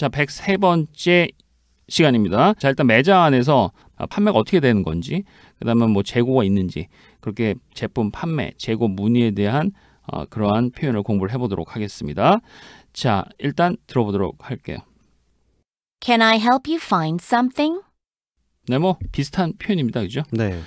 자, 103번째 시간입니다. 자, 일단 매장 안에서 아, 판매가 어떻게 되는 건지, 그 다음에 뭐 재고가 있는지, 그렇게 제품 판매, 재고 문의에 대한 어, 그러한 표현을 공부를 해보도록 하겠습니다. 자, 일단 들어보도록 할게요. Can I help you find something? 네, 뭐 비슷한 표현입니다. 그죠? 네.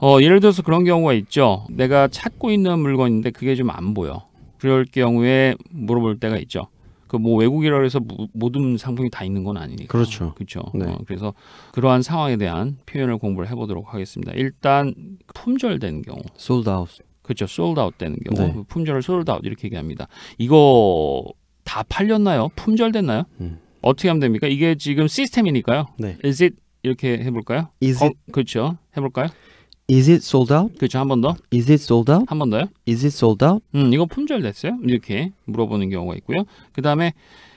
어, 예를 들어서 그런 경우가 있죠. 내가 찾고 있는 물건인데 그게 좀 안 보여. 그럴 경우에 물어볼 때가 있죠. 그뭐 외국이라 해서 모든 상품이 다 있는 건 아니니까. 그렇죠. 그렇죠. 네. 어, 그래서 그러한 상황에 대한 표현을 공부를 해보도록 하겠습니다. 일단 품절된 경우. sold out. 그렇죠. sold out 되는 경우. 네. 그 품절을 sold out 이렇게 얘기합니다. 이거 다 팔렸나요? 품절됐나요? 음. 어떻게 하면 됩니까? 이게 지금 시스템이니까요. 네. is it 이렇게 해볼까요? 어, 그렇죠. 해볼까요? Is it sold out? 그렇죠. 한 번 더. Is it sold out? 한 번 더요. Is it sold out? 음, 이거 품절됐어요. 이렇게 물어보는 경우가 있고요. 그다음에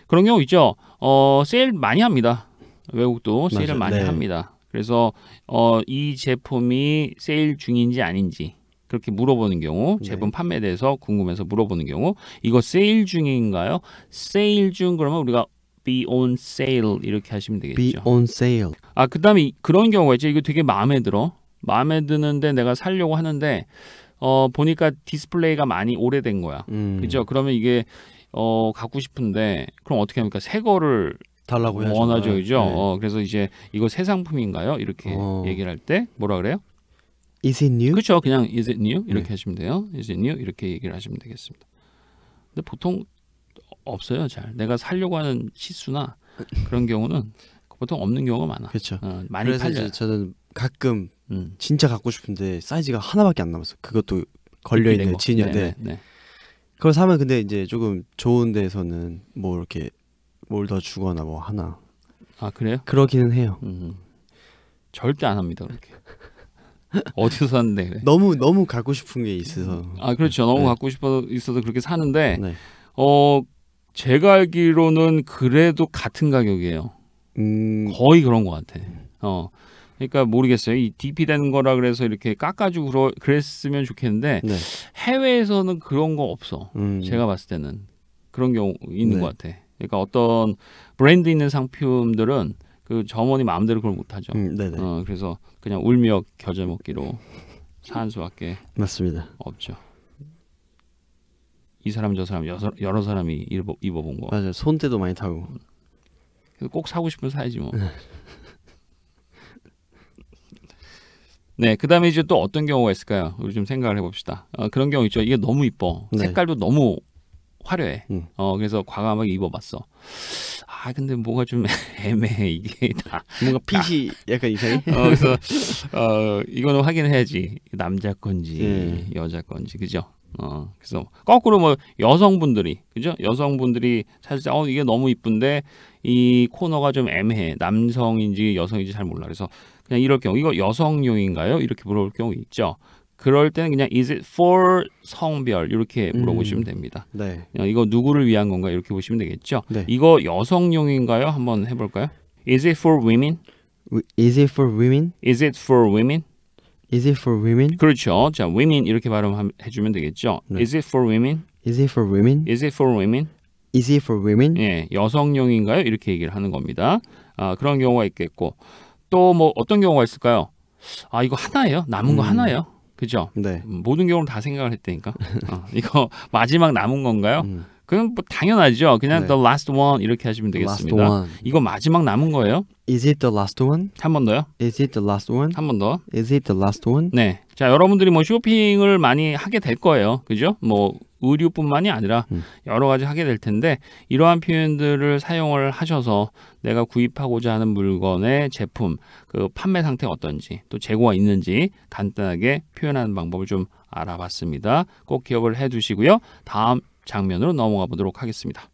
그런 경우 있죠. 어, 세일 많이 합니다. 외국도 세일을 맞아요. 많이 네. 합니다. 그래서 어, 이 제품이 세일 중인지 아닌지 그렇게 물어보는 경우 네. 제품 판매에 대해서 궁금해서 물어보는 경우 이거 세일 중인가요? 세일 중 그러면 우리가 be on sale 이렇게 하시면 되겠죠. be on sale. 아 그다음에 그런 경우가 있죠. 이거 되게 마음에 들어. 마음에 드는데 내가 살려고 하는데 어 보니까 디스플레이가 많이 오래된 거야. 음. 그죠? 그러면 이게 어 갖고 싶은데 그럼 어떻게 합니까? 새 거를 달라고 해야죠. 원하죠, 그죠? 네. 어, 그래서 이제 이거 새 상품인가요? 이렇게 어. 얘기를 할 때 뭐라 그래요? Is it new? 그렇죠. 그냥 is it new 이렇게 네. 하시면 돼요. Is it new 이렇게 얘기를 하시면 되겠습니다. 근데 보통 없어요, 잘. 내가 살려고 하는 시수나 그런 경우는 보통 없는 경우가 많아. 그렇죠. 어, 많이 팔려. 저는 가끔 음. 진짜 갖고 싶은데 사이즈가 하나밖에 안 남았어. 그것도 걸려 있는 진열대. 네, 네, 네. 그걸 사면 근데 이제 조금 좋은 데서는 뭐 이렇게 뭘 더 주거나 뭐 하나. 아 그래요? 그러기는 해요. 음. 절대 안 합니다 그렇게. 어디서 샀는데 그래. 너무 너무 갖고 싶은 게 있어서 아 그렇죠 너무 네. 갖고 싶어 있어서 그렇게 사는데 네. 어 제가 알기로는 그래도 같은 가격이에요 음... 거의 그런 것 같아 어 그러니까 모르겠어요. 이 DP 되는 거라 그래서 이렇게 깎아주고 그러, 그랬으면 좋겠는데 네. 해외에서는 그런 거 없어. 음. 제가 봤을 때는 그런 경우 있는 네. 것 같아. 그러니까 어떤 브랜드 있는 상품들은 그 점원이 마음대로 그걸 못하죠. 음, 어, 그래서 그냥 울며 겨자 먹기로 사는 수밖에 맞습니다. 없죠. 이 사람 저 사람 여서, 여러 사람이 입어, 입어본 거. 맞아요. 손때도 많이 타고. 꼭 사고 싶으면 사야지 뭐. 네. 네, 그 다음에 이제 또 어떤 경우가 있을까요? 우리 좀 생각을 해봅시다. 어, 그런 경우 있죠. 이게 너무 이뻐. 네. 색깔도 너무 화려해. 음. 어, 그래서 과감하게 입어봤어. 아, 근데 뭐가 좀 애매해. 이게 다. 뭔가 핏이 다. 약간 이상해? 어, 그래서, 어, 이거는 확인해야지. 남자 건지, 음. 여자 건지, 그죠? 어, 그래서 거꾸로 뭐 여성분들이, 그죠? 여성분들이 사실, 어, 이게 너무 이쁜데 이 코너가 좀 애매해. 남성인지 여성인지 잘 몰라. 그래서 그냥 이럴 경우 이거 여성용인가요? 이렇게 물어볼 경우 있죠. 그럴 때는 그냥 is it for 성별 이렇게 음. 물어보시면 음, 됩니다. 네. 이거 누구를 위한 건가 이렇게 보시면 되겠죠. 네. 이거 여성용인가요? 한번 해볼까요? Is it for women? Is it for women? Is it for women? Is it for women? 그렇죠. 자, women 이렇게 발음해주면 되겠죠. 네. Is it for women? Is it for women? Is it for women? Is it for women? 예, 여성용인가요? 이렇게 얘기를 하는 겁니다. 아, 그런 경우가 있겠고. 또뭐 어떤 경우가 있을까요? 아 이거 하나예요. 남은 음. 거 하나예요. 그죠? 네. 음, 모든 경우를 다 생각을 했다니까. 어, 이거 마지막 남은 건가요? 음. 그건 뭐 당연하죠. 그냥 네. the last one 이렇게 하시면 되겠습니다. 이거 마지막 남은 거예요? Is it the last one? 한 번 더요? Is it the last one? 한 번 더. Is it the last one? 네. 자, 여러분들이 뭐 쇼핑을 많이 하게 될 거예요. 그죠? 뭐 의류뿐만이 아니라 음. 여러 가지 하게 될 텐데 이러한 표현들을 사용을 하셔서 내가 구입하고자 하는 물건의 제품 그 판매 상태가 어떤지 또 재고가 있는지 간단하게 표현하는 방법을 좀 알아봤습니다. 꼭 기억을 해 두시고요. 다음 장면으로 넘어가 보도록 하겠습니다.